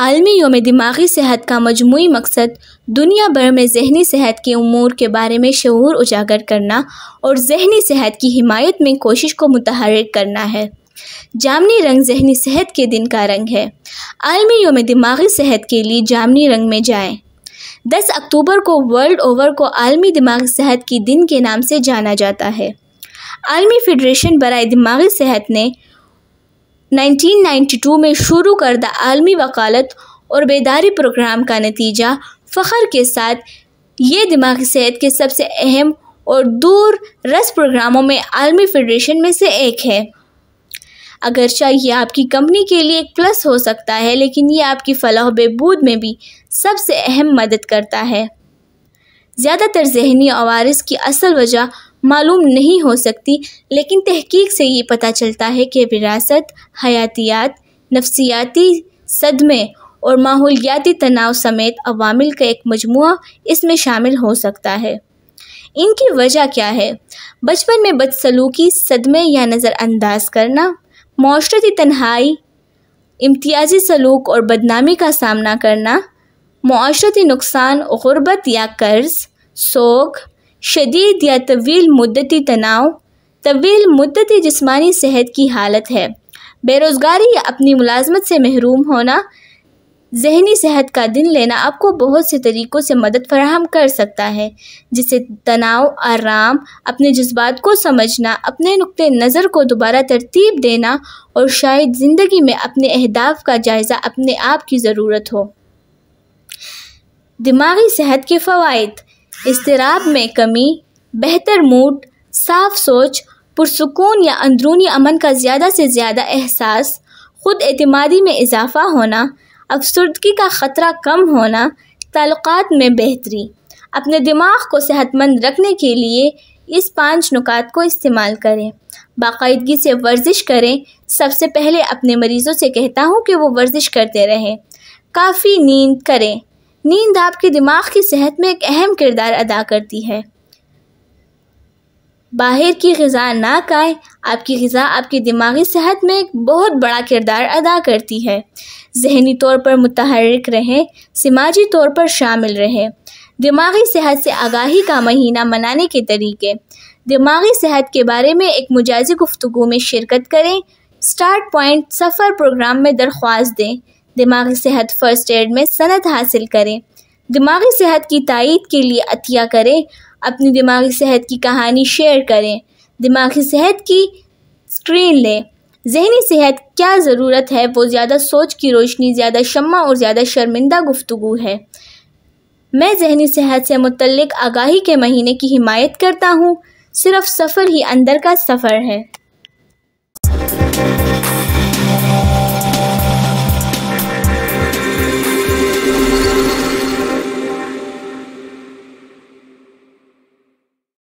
आलमी योम दिमागी सेहत का मजमू मकसद दुनिया भर में जहनी सेहत के अमूर के बारे में शूर उजागर करना और जहनी सेहत की हिमायत में कोशिश को मुतहरक करना है जामनी रंग जहनी सेहत के दिन का रंग है आलमी योम दिमागी सेहत के लिए जामनी रंग में जाए 10 अक्टूबर को वर्ल्ड ओवर को आलमी दिमागी सेहत की दिन के नाम से जाना जाता है आलमी फेडरेशन बरए दिमागी सेहत ने 1992 में शुरू करदा आलमी वकालत और बेदारी प्रोग्राम का नतीजा फ़खर के साथ ये दिमागी सेहत के सबसे अहम और दूर रस प्रोग्रामों में आलमी फेडरेशन में से एक है अगरचा चाहिए आपकी कंपनी के लिए एक प्लस हो सकता है लेकिन ये आपकी फलाह बहबूद में भी सबसे अहम मदद करता है ज़्यादातर जहनी आवारस की असल वजह मालूम नहीं हो सकती लेकिन तहकीक से ये पता चलता है कि विरासत हयातियात नफसियाती सदमे और माहौलियाती तनाव समेत अवामिल का एक मजमु इसमें शामिल हो सकता है इनकी वजह क्या है बचपन में बदसलूकी सदमे या नज़रअंदाज करना माशरती तन्हाई इम्तियाजी सलूक और बदनामी का सामना करना माशरती नुकसान गुरबत या कर्ज सोख शदीद या तवील मुद्दती तनाव तवील मुद्दती जिस्मानी सेहत की हालत है बेरोज़गारी या अपनी मुलाजमत से महरूम होना जहनी सेहत का दिन लेना आपको बहुत से तरीक़ों से मदद फराहम कर सकता है जिसे तनाव आराम अपने जज्बात को समझना अपने नुक़ नज़र को दोबारा तरतीब देना और शायद ज़िंदगी में अपने अहदाफ का जायज़ा अपने आप की ज़रूरत हो दिमागी सेहत के फ़वाद इसतराब में कमी बेहतर मूड साफ सोच पुरसकून या अंदरूनी अमन का ज़्यादा से ज़्यादा एहसास खुद अतमादी में इजाफ़ा होना अफसरदगी का ख़तरा कम होना तल्क में बेहतरी अपने दिमाग को सेहतमंद रखने के लिए इस पांच नुकात को इस्तेमाल करें बाकायदगी से वर्जिश करें सबसे पहले अपने मरीज़ों से कहता हूँ कि वो वर्जिश करते रहें काफ़ी नींद करें नींद आपके दिमाग की सेहत में एक अहम किरदार अदा करती है बाहर की गज़ा ना खाएं आपकी गज़ा आपकी दिमागी सेहत में एक बहुत बड़ा किरदार अदा करती है जहनी तौर पर मुतहरक रहें समाजी तौर पर शामिल रहें दिमागी सेहत से आगाही का महीना मनाने के तरीके दिमागी सेहत के बारे में एक मुजाज गुफ्तु में शिरकत करें स्टार्ट पॉइंट सफ़र प्रोग्राम में दरख्वास्त दें दिमागी सेहत फर्स्ट एड में सनद हासिल करें दिमागी सेहत की तायद के लिए अतिया करें अपनी दिमागी सेहत की कहानी शेयर करें दिमागी सेहत की स्क्रीन लें जहनी सेहत क्या ज़रूरत है वो ज़्यादा सोच की रोशनी ज़्यादा शमा और ज़्यादा शर्मिंदा गुफ्तु है मैं जहनी सेहत से मुतलक आगाही के महीने की हिमायत करता हूँ सिर्फ सफ़र ही अंदर का सफ़र है